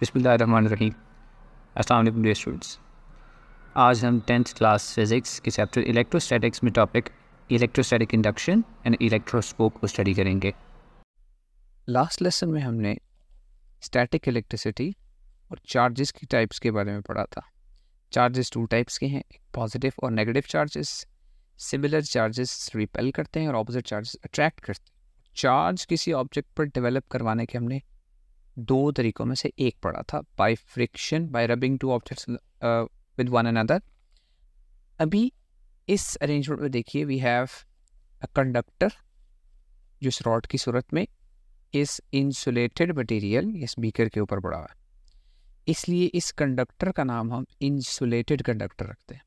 बिसमीम अस्सलाम day students आज हम टेंथ क्लास फिज़िक्स के चैप्टर इलेक्ट्रोस्टैटिक्स में topic electrostatic induction and electroscope को स्टडी करेंगे लास्ट लेसन में हमने स्टैटिक इलेक्ट्रिसिटी और चार्जेस की टाइप्स के बारे में पढ़ा था चार्जेस टू टाइप्स के हैं पॉजिटिव और negative charges similar charges repel करते हैं और ऑपोजिट चार्जेस अट्रैक्ट करते हैं चार्ज किसी ऑब्जेक्ट पर डेवलप करवाने के हमने दो तरीकों में से एक पड़ा था by friction by rubbing two objects with one another अभी इस अरेंजमेंट में देखिए वी हैव अ कंडक्टर जो इस रॉड की सूरत में इस इंसुलेटेड मटेरियल इस बीकर के ऊपर पड़ा हुआ है इसलिए इस कंडक्टर का नाम हम इंसुलेटेड कंडक्टर रखते हैं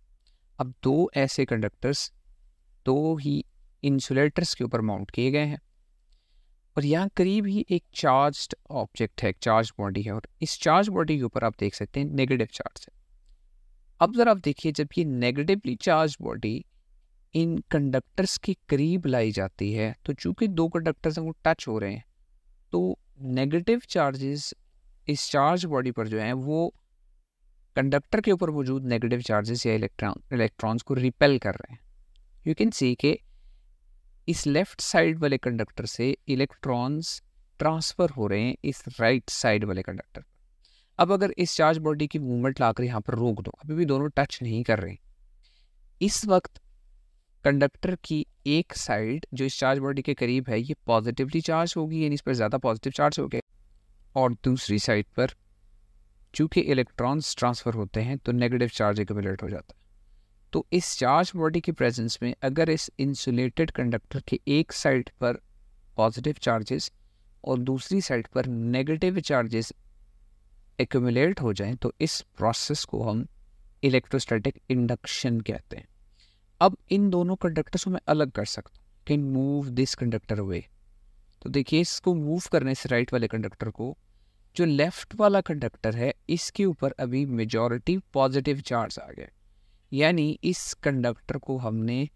अब दो ऐसे कंडक्टर्स दो ही इंसुलेटर्स के ऊपर माउंट किए गए हैं और यहाँ करीब ही एक चार्ज ऑब्जेक्ट है एक चार्ज बॉडी है और इस चार्ज बॉडी के ऊपर आप देख सकते हैं नेगेटिव चार्ज है अब ज़रा आप देखिए जब ये नेगेटिवली चार्ज बॉडी इन कंडक्टर्स के करीब लाई जाती है तो चूंकि दो कंडक्टर्स हैं वो टच हो रहे हैं तो नेगेटिव चार्जेस इस चार्ज बॉडी पर जो है वो कंडक्टर के ऊपर मौजूद नेगेटिव चार्जेस या इलेक्ट्रॉन इलेक्ट्रॉन्स को रिपेल कर रहे हैं यू कैन सी के इस लेफ्ट साइड वाले कंडक्टर से इलेक्ट्रॉन्स ट्रांसफ़र हो रहे हैं इस राइट साइड वाले कंडक्टर अब अगर इस चार्ज बॉडी की मूवमेंट लाकर यहाँ पर रोक दो अभी भी दोनों टच नहीं कर रहे इस वक्त कंडक्टर की एक साइड जो इस चार्ज बॉडी के करीब है ये पॉजिटिवली चार्ज होगी यानी इस पर ज़्यादा पॉजिटिव चार्ज हो गया और दूसरी साइड पर चूंकि इलेक्ट्रॉन्स ट्रांसफ़र होते हैं तो नेगेटिव चार्ज एक्यूमुलेट हो जाता है तो इस चार्ज बॉडी के प्रेजेंस में अगर इस इंसुलेटेड कंडक्टर के एक साइड पर पॉजिटिव चार्जेस और दूसरी साइड पर नेगेटिव चार्जेस एक्यूमुलेट हो जाएं तो इस प्रोसेस को हम इलेक्ट्रोस्टैटिक इंडक्शन कहते हैं अब इन दोनों कंडक्टर्स को मैं अलग कर सकता हूँ can move this conductor away तो देखिए इसको मूव करने से राइट वाले कंडक्टर को जो लेफ्ट वाला कंडक्टर है इसके ऊपर अभी मेजॉरिटी पॉजिटिव चार्ज आ गए यानी इस कंडक्टर को हमने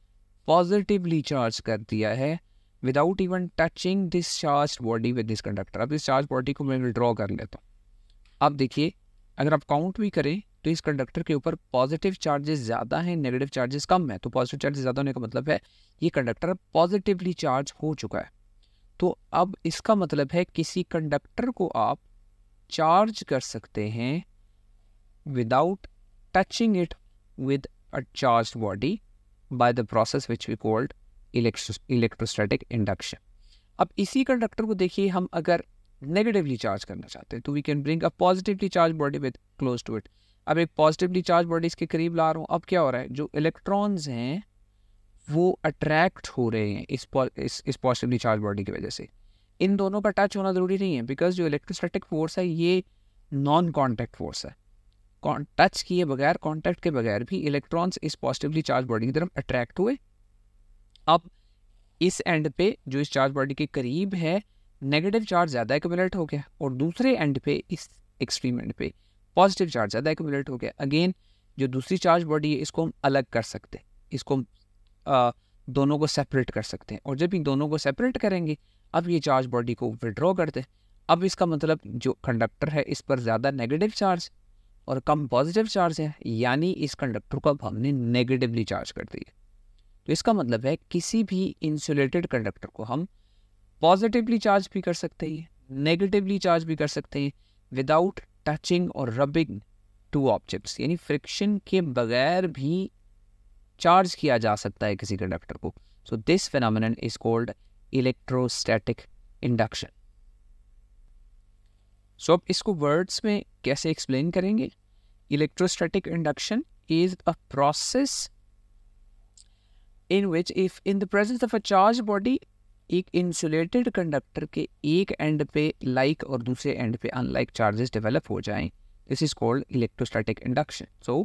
पॉजिटिवली चार्ज कर दिया है without even touching this charge body with this conductor अब इस चार्ज बॉडी को मैं विड्रॉ कर लेता हूँ अब देखिए अगर आप काउंट भी करें तो इस कंडक्टर के ऊपर पॉजिटिव चार्जेस ज़्यादा हैं नेगेटिव चार्जेस कम है तो पॉजिटिव चार्जेस ज़्यादा होने का मतलब है ये कंडक्टर पॉजिटिवली चार्ज हो चुका है तो अब इसका मतलब है किसी कंडक्टर को आप चार्ज कर सकते हैं without touching it with a charged body by the process which we called electrostatic induction. अब इसी कंडक्टर को देखिए हम अगर नेगेटिवली चार्ज करना चाहते हैं तो we can bring a positively charge body with close to it अब एक पॉजिटिवली चार्ज बॉडी इसके करीब ला रहा हूँ अब क्या हो रहा है जो इलेक्ट्रॉन्स हैं वो अट्रैक्ट हो रहे हैं इस इस इस पॉजिटिवली चार्ज बॉडी की वजह से इन दोनों का टच होना ज़रूरी नहीं है बिकॉज जो इलेक्ट्रोस्टैटिक फोर्स है ये नॉन कॉन्टैक्ट फोर्स है टच किए बगैर कॉन्टैक्ट के बगैर भी इलेक्ट्रॉन्स इस पॉजिटिवली चार्ज बॉडी की तरफ अट्रैक्ट हुए अब इस एंड पे जो इस चार्ज बॉडी के करीब है नेगेटिव चार्ज ज़्यादा एकमुलेट हो गया और दूसरे एंड पे इस एक्सट्रीम एंड पे पॉजिटिव चार्ज ज़्यादा एकमुलेट हो गया अगेन जो दूसरी चार्ज बॉडी है इसको हम अलग कर सकते हैं इसको हम आ, दोनों को सेपरेट कर सकते हैं और जब इन दोनों को सेपरेट करेंगे अब ये चार्ज बॉडी को विड्रॉ करते हैं अब इसका मतलब जो कंडक्टर है इस पर ज़्यादा नेगेटिव चार्ज और कम पॉजिटिव चार्ज है यानी इस कंडक्टर को अब हमने नेगेटिवली चार्ज कर दिया तो इसका मतलब है किसी भी इंसुलेटेड कंडक्टर को हम पॉजिटिवली चार्ज भी कर सकते हैं नेगेटिवली चार्ज भी कर सकते हैं विदाउट टचिंग और रबिंग टू ऑब्जेक्ट्स यानी फ्रिक्शन के बगैर भी चार्ज किया जा सकता है किसी कंडक्टर को so this phenomenon is called electrostatic induction so अब इसको वर्ड्स में कैसे एक्सप्लेन करेंगे electrostatic induction is a process in which if in the presence of a charge body एक इंसुलेटेड कंडक्टर के एक एंड पे लाइक और दूसरे एंड पे अनलाइक चार्जेस डेवलप हो जाएं this is called electrostatic induction so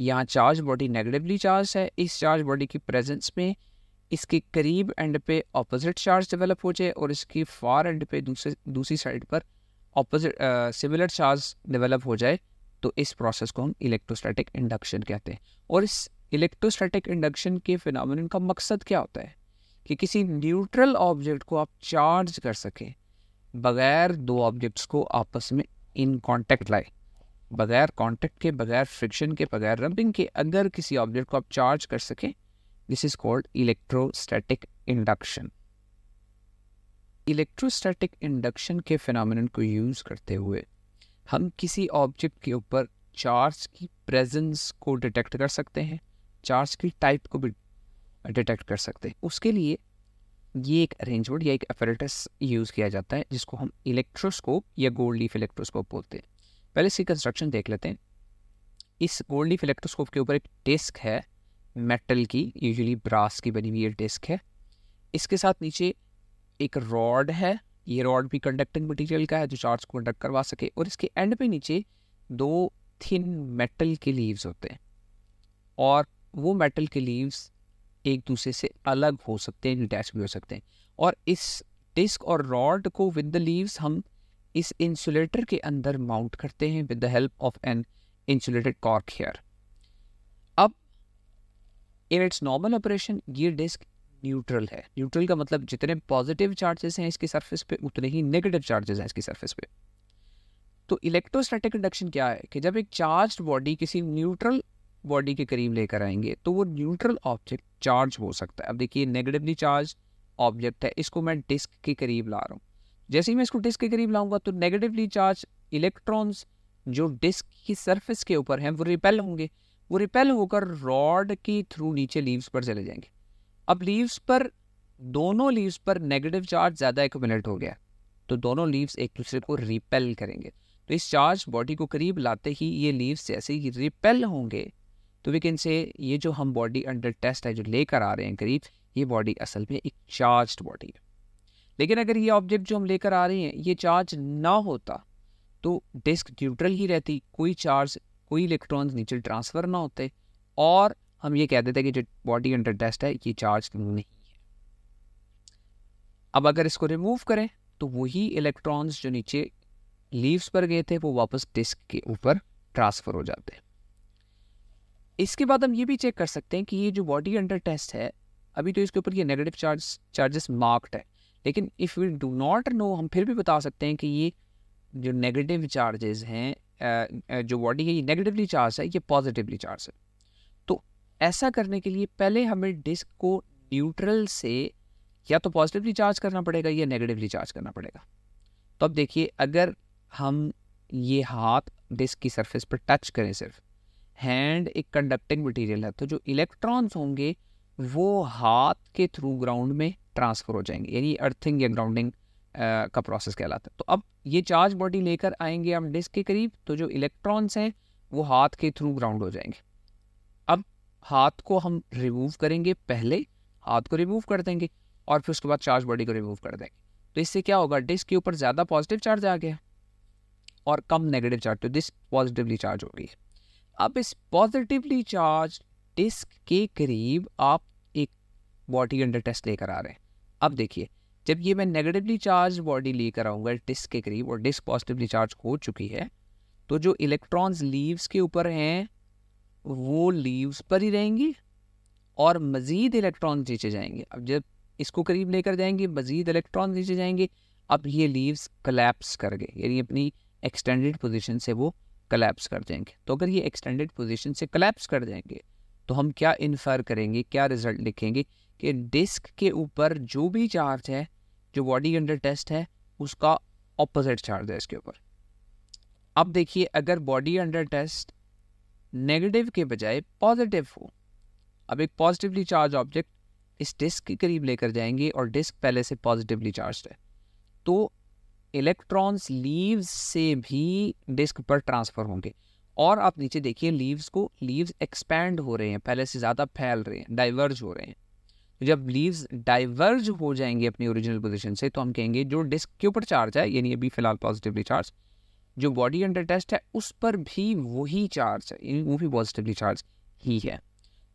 यहाँ चार्ज बॉडी नेगेटिवली चार्ज है इस चार्ज बॉडी की प्रेजेंस में इसके करीब एंड पे ऑपोजिट चार्ज डेवलप हो जाए और इसकी फार एंड पे दूसरे दूसरी साइड पर ऑपोजिट सिमिलर चार्ज डेवलप हो जाए तो इस प्रोसेस को हम इलेक्ट्रोस्टैटिक इंडक्शन कहते हैं और इस इलेक्ट्रोस्टैटिक इंडक्शन के फिनमिन का मकसद क्या होता है कि किसी न्यूट्रल ऑब्जेक्ट को आप चार्ज कर सकें बगैर दो ऑब्जेक्ट्स को आपस में इन कॉन्टैक्ट लाए बगैर कॉन्टैक्ट के बगैर फ्रिक्शन के बगैर रबिंग के अंदर किसी ऑब्जेक्ट को आप चार्ज कर सकें this is called electrostatic induction electrostatic induction के फिनमिन को यूज़ करते हुए हम किसी ऑब्जेक्ट के ऊपर चार्ज की प्रेजेंस को डिटेक्ट कर सकते हैं चार्ज की टाइप को भी डिटेक्ट कर सकते हैं उसके लिए ये एक अरेंजमेंट या एक अपेरेटस यूज़ किया जाता है जिसको हम इलेक्ट्रोस्कोप या गोल्ड लीफ इलेक्ट्रोस्कोप बोलते हैं पहले इसकी कंस्ट्रक्शन देख लेते हैं इस गोल्ड लीफ इलेक्ट्रोस्कोप के ऊपर एक डिस्क है मेटल की यूजुअली ब्रास की बनी हुई ये डिस्क है इसके साथ नीचे एक रॉड है ये रॉड भी कंडक्टिंग मटेरियल का है जो चार्ज को कंडक्ट करवा सके और इसके एंड पे नीचे दो थिन मेटल के लीव्स होते हैं और वो मेटल के लीव्स एक दूसरे से अलग हो सकते हैं डिटैच भी हो सकते हैं और इस डिस्क और रॉड को विद द लीव्स हम इस इंसुलेटर के अंदर माउंट करते हैं with the help of an insulated cork here अब इन इट्स नॉर्मल ऑपरेशन ये डिस्क न्यूट्रल है न्यूट्रल का मतलब जितने पॉजिटिव चार्जेस हैं इसकी सरफेस पे उतने ही नेगेटिव चार्जेस हैं इसकी सरफेस पे तो इलेक्ट्रोस्टैटिक कंडक्शन क्या है कि जब एक चार्ज बॉडी किसी न्यूट्रल बॉडी के करीब लेकर आएंगे तो वो न्यूट्रल ऑब्जेक्ट चार्ज हो सकता है अब देखिए नेगेटिवली चार्ज ऑब्जेक्ट है इसको मैं डिस्क के करीब ला रहा हूँ जैसे ही मैं इसको डिस्क के करीब लाऊंगा तो नेगेटिवली चार्ज इलेक्ट्रॉन्स जो डिस्क की सरफेस के ऊपर हैं वो रिपेल होंगे वो रिपेल होकर रॉड के थ्रू नीचे लीव्स पर चले जाएंगे अब लीव्स पर दोनों लीव्स पर नेगेटिव चार्ज ज़्यादा एकोमिनेट हो गया तो दोनों लीव्स एक दूसरे को रिपेल करेंगे तो इस चार्ज बॉडी को करीब लाते ही ये लीव्स जैसे ही रिपेल होंगे तो वी कैन से ये जो हम बॉडी अंडर टेस्ट है जो लेकर आ रहे हैं करीब ये बॉडी असल में एक चार्ज बॉडी है लेकिन अगर ये ऑब्जेक्ट जो हम लेकर आ रहे हैं ये चार्ज ना होता तो डिस्क न्यूट्रल ही रहती कोई चार्ज कोई इलेक्ट्रॉन्स नीचे ट्रांसफ़र ना होते और हम ये कह देते हैं कि जो बॉडी अंडर टेस्ट है ये चार्ज नहीं है अब अगर इसको रिमूव करें तो वही इलेक्ट्रॉन्स जो नीचे लीव्स पर गए थे वो वापस डिस्क के ऊपर ट्रांसफ़र हो जाते हैं इसके बाद हम ये भी चेक कर सकते हैं कि ये जो बॉडी अंडर टेस्ट है अभी तो इसके ऊपर ये नेगेटिव चार्ज चार्जेस मार्क्ड है लेकिन if we do not know हम फिर भी बता सकते हैं कि ये जो नेगेटिव चार्जेस हैं जो बॉडी है ये नेगेटिवली चार्ज है ये पॉजिटिवली चार्ज है ऐसा करने के लिए पहले हमें डिस्क को न्यूट्रल से या तो पॉजिटिवली चार्ज करना पड़ेगा या नेगेटिवली चार्ज करना पड़ेगा तो अब देखिए अगर हम ये हाथ डिस्क की सरफेस पर टच करें सिर्फ हैंड एक कंडक्टिंग मटेरियल है तो जो इलेक्ट्रॉन्स होंगे वो हाथ के थ्रू ग्राउंड में ट्रांसफ़र हो जाएंगे यानी अर्थिंग या ग्राउंडिंग का प्रोसेस कहलाता है तो अब ये चार्ज बॉडी लेकर आएंगे हम डिस्क के करीब तो जो इलेक्ट्रॉन्स हैं वो हाथ के थ्रू ग्राउंड हो जाएंगे हाथ को हम रिमूव करेंगे पहले हाथ को रिमूव कर देंगे और फिर उसके बाद चार्ज बॉडी को रिमूव कर देंगे तो इससे क्या होगा डिस्क के ऊपर ज़्यादा पॉजिटिव चार्ज आ गया और कम नेगेटिव चार्ज तो डिस्क पॉजिटिवली चार्ज हो गई है अब इस पॉजिटिवली चार्ज डिस्क के करीब आप एक बॉडी अंडर टेस्ट लेकर आ रहे हैं अब देखिए जब ये मैं नेगेटिवली चार्ज बॉडी लेकर आऊँगा डिस्क के करीब और डिस्क पॉजिटिवली चार्ज हो चुकी है तो जो इलेक्ट्रॉन्स लीव्स के ऊपर हैं वो लीव्स पर ही रहेंगी और मज़ीद इलेक्ट्रॉन खींचे जाएंगे अब जब इसको करीब लेकर जाएंगे मज़ीद इलेक्ट्रॉन खींचे जाएंगे अब ये लीव्स कलेप्स कर गए यानी अपनी एक्सटेंडेड पोजीशन से वो कलेप्स कर जाएंगे तो अगर ये एक्सटेंडेड पोजीशन से कलेप्स कर जाएंगे तो हम क्या इन्फर करेंगे क्या रिजल्ट लिखेंगे कि डिस्क के ऊपर जो भी चार्ज है जो बॉडी अंडर टेस्ट है उसका ऑपोजिट चार्ज है इसके ऊपर अब देखिए अगर बॉडी अंडर टेस्ट नेगेटिव के बजाय पॉजिटिव हो अब एक पॉजिटिवली चार्ज ऑब्जेक्ट इस डिस्क के करीब लेकर जाएंगे और डिस्क पहले से पॉजिटिवली चार्ज है तो इलेक्ट्रॉन्स लीव्स से भी डिस्क पर ट्रांसफ़र होंगे और आप नीचे देखिए लीव्स को लीव्स एक्सपैंड हो रहे हैं पहले से ज़्यादा फैल रहे हैं डाइवर्ज हो रहे हैं तो जब लीव्स डाइवर्ज हो जाएंगे अपनी ओरिजिनल पोजीशन से तो हम कहेंगे जो डिस्क के ऊपर चार्ज है यानी अभी फ़िलहाल पॉजिटिवली चार्ज जो बॉडी अंडर टेस्ट है उस पर भी वही चार्ज है वो भी पॉजिटिवली चार्ज ही है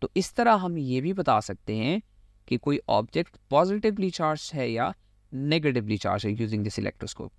तो इस तरह हम ये भी बता सकते हैं कि कोई ऑब्जेक्ट पॉजिटिवली चार्ज है या नेगेटिवली चार्ज है यूजिंग दिस इलेक्ट्रोस्कोप